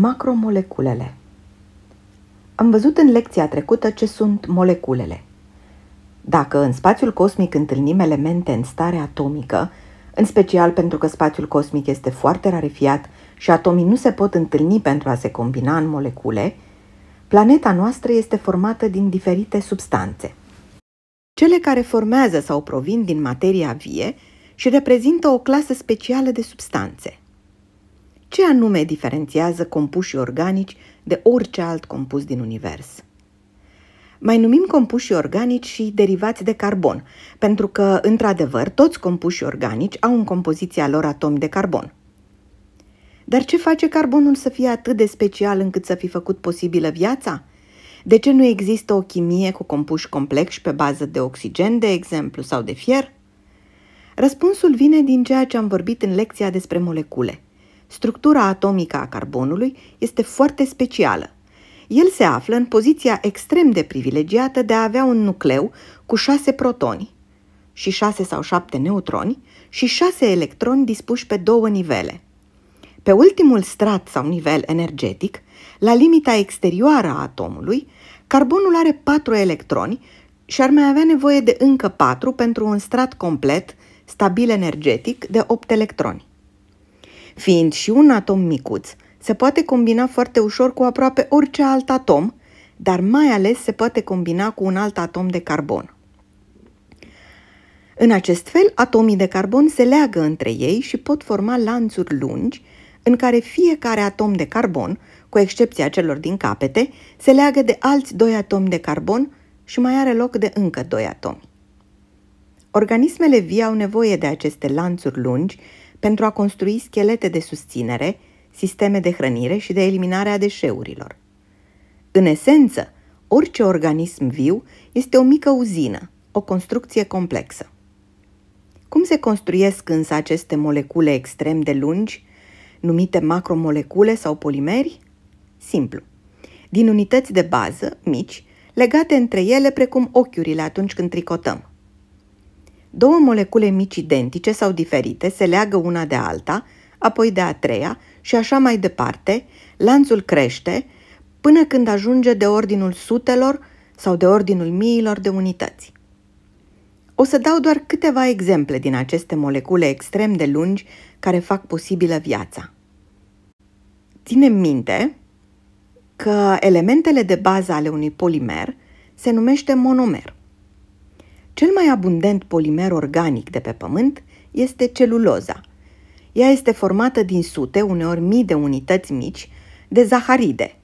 Macromoleculele Am văzut în lecția trecută ce sunt moleculele. Dacă în spațiul cosmic întâlnim elemente în stare atomică, în special pentru că spațiul cosmic este foarte rarefiat și atomii nu se pot întâlni pentru a se combina în molecule, planeta noastră este formată din diferite substanțe. Cele care formează sau provin din materia vie și reprezintă o clasă specială de substanțe – ce anume diferențiază compușii organici de orice alt compus din univers? Mai numim compușii organici și derivați de carbon, pentru că, într-adevăr, toți compușii organici au în compoziția lor atomi de carbon. Dar ce face carbonul să fie atât de special încât să fi făcut posibilă viața? De ce nu există o chimie cu compuși complexi pe bază de oxigen, de exemplu, sau de fier? Răspunsul vine din ceea ce am vorbit în lecția despre molecule – Structura atomică a carbonului este foarte specială. El se află în poziția extrem de privilegiată de a avea un nucleu cu șase protoni și șase sau șapte neutroni și șase electroni dispuși pe două nivele. Pe ultimul strat sau nivel energetic, la limita exterioară a atomului, carbonul are patru electroni și ar mai avea nevoie de încă patru pentru un strat complet, stabil energetic, de 8 electroni. Fiind și un atom micuț, se poate combina foarte ușor cu aproape orice alt atom, dar mai ales se poate combina cu un alt atom de carbon. În acest fel, atomii de carbon se leagă între ei și pot forma lanțuri lungi, în care fiecare atom de carbon, cu excepția celor din capete, se leagă de alți doi atomi de carbon și mai are loc de încă doi atomi. Organismele vii au nevoie de aceste lanțuri lungi pentru a construi schelete de susținere, sisteme de hrănire și de eliminare a deșeurilor. În esență, orice organism viu este o mică uzină, o construcție complexă. Cum se construiesc însă aceste molecule extrem de lungi, numite macromolecule sau polimeri? Simplu. Din unități de bază, mici, legate între ele precum ochiurile atunci când tricotăm. Două molecule mici identice sau diferite se leagă una de alta, apoi de a treia și așa mai departe, lanțul crește până când ajunge de ordinul sutelor sau de ordinul miilor de unități. O să dau doar câteva exemple din aceste molecule extrem de lungi care fac posibilă viața. Ținem minte că elementele de bază ale unui polimer se numește monomer. Cel mai abundent polimer organic de pe Pământ este celuloza. Ea este formată din sute, uneori mii de unități mici, de zaharide,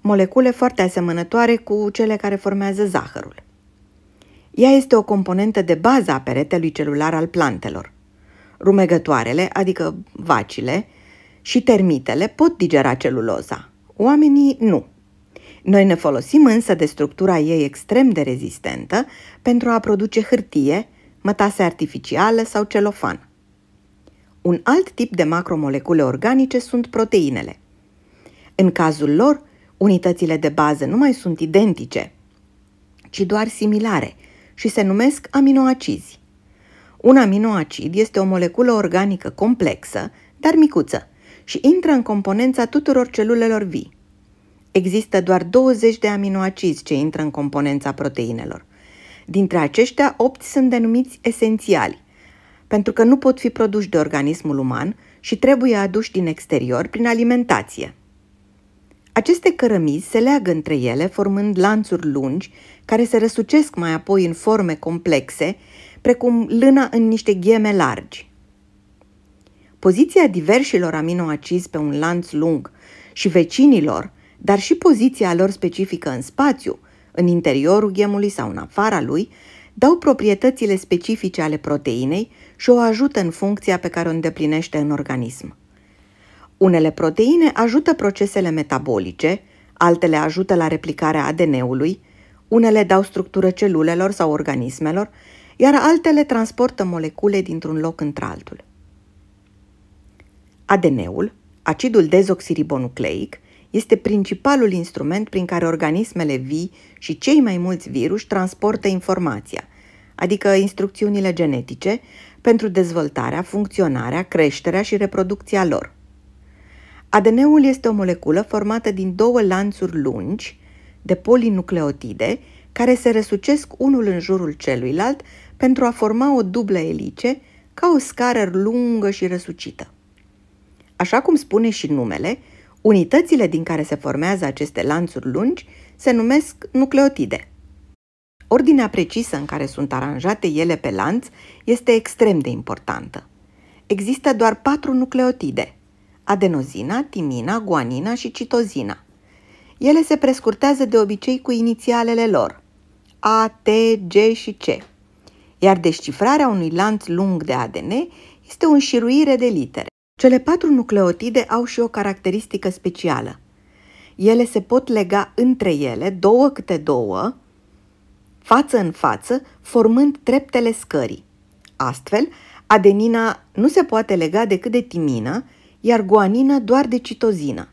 molecule foarte asemănătoare cu cele care formează zahărul. Ea este o componentă de bază a peretelui celular al plantelor. Rumegătoarele, adică vacile, și termitele pot digera celuloza. Oamenii nu. Noi ne folosim însă de structura ei extrem de rezistentă pentru a produce hârtie, mătase artificiale sau celofan. Un alt tip de macromolecule organice sunt proteinele. În cazul lor, unitățile de bază nu mai sunt identice, ci doar similare și se numesc aminoacizi. Un aminoacid este o moleculă organică complexă, dar micuță, și intră în componența tuturor celulelor vii. Există doar 20 de aminoacizi ce intră în componența proteinelor. Dintre aceștia, 8 sunt denumiți esențiali, pentru că nu pot fi produși de organismul uman și trebuie aduși din exterior prin alimentație. Aceste cărămizi se leagă între ele, formând lanțuri lungi, care se răsucesc mai apoi în forme complexe, precum lâna în niște gheme largi. Poziția diversilor aminoacizi pe un lanț lung și vecinilor dar și poziția lor specifică în spațiu, în interiorul ghemului sau în afara lui, dau proprietățile specifice ale proteinei și o ajută în funcția pe care o îndeplinește în organism. Unele proteine ajută procesele metabolice, altele ajută la replicarea ADN-ului, unele dau structură celulelor sau organismelor, iar altele transportă molecule dintr-un loc într-altul. ADN-ul, acidul dezoxiribonucleic, este principalul instrument prin care organismele vii și cei mai mulți virus transportă informația, adică instrucțiunile genetice, pentru dezvoltarea, funcționarea, creșterea și reproducția lor. ADN-ul este o moleculă formată din două lanțuri lungi de polinucleotide care se răsucesc unul în jurul celuilalt pentru a forma o dublă elice ca o scară lungă și răsucită. Așa cum spune și numele, Unitățile din care se formează aceste lanțuri lungi se numesc nucleotide. Ordinea precisă în care sunt aranjate ele pe lanț este extrem de importantă. Există doar patru nucleotide: adenozina, timina, guanina și citozina. Ele se prescurtează de obicei cu inițialele lor: A, T, G și C. Iar descifrarea unui lanț lung de ADN este o înșiruire de litere. Cele patru nucleotide au și o caracteristică specială. Ele se pot lega între ele, două câte două, față în față, formând treptele scării. Astfel, adenina nu se poate lega decât de timină, iar guanina doar de citozină.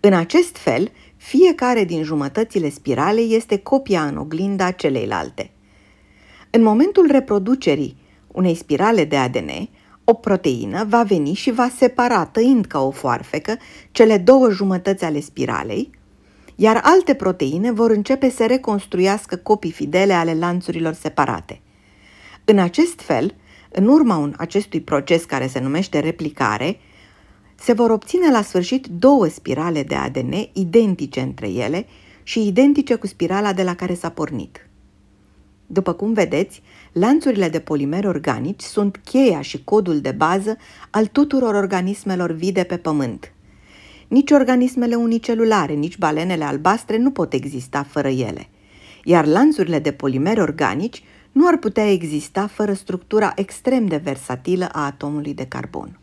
În acest fel, fiecare din jumătățile spirale este copia în oglinda celeilalte. În momentul reproducerii unei spirale de ADN, o proteină va veni și va separa, tăind ca o foarfecă, cele două jumătăți ale spiralei, iar alte proteine vor începe să reconstruiască copii fidele ale lanțurilor separate. În acest fel, în urma un acestui proces care se numește replicare, se vor obține la sfârșit două spirale de ADN identice între ele și identice cu spirala de la care s-a pornit. După cum vedeți, lanțurile de polimeri organici sunt cheia și codul de bază al tuturor organismelor vide pe pământ. Nici organismele unicelulare, nici balenele albastre nu pot exista fără ele. Iar lanțurile de polimeri organici nu ar putea exista fără structura extrem de versatilă a atomului de carbon.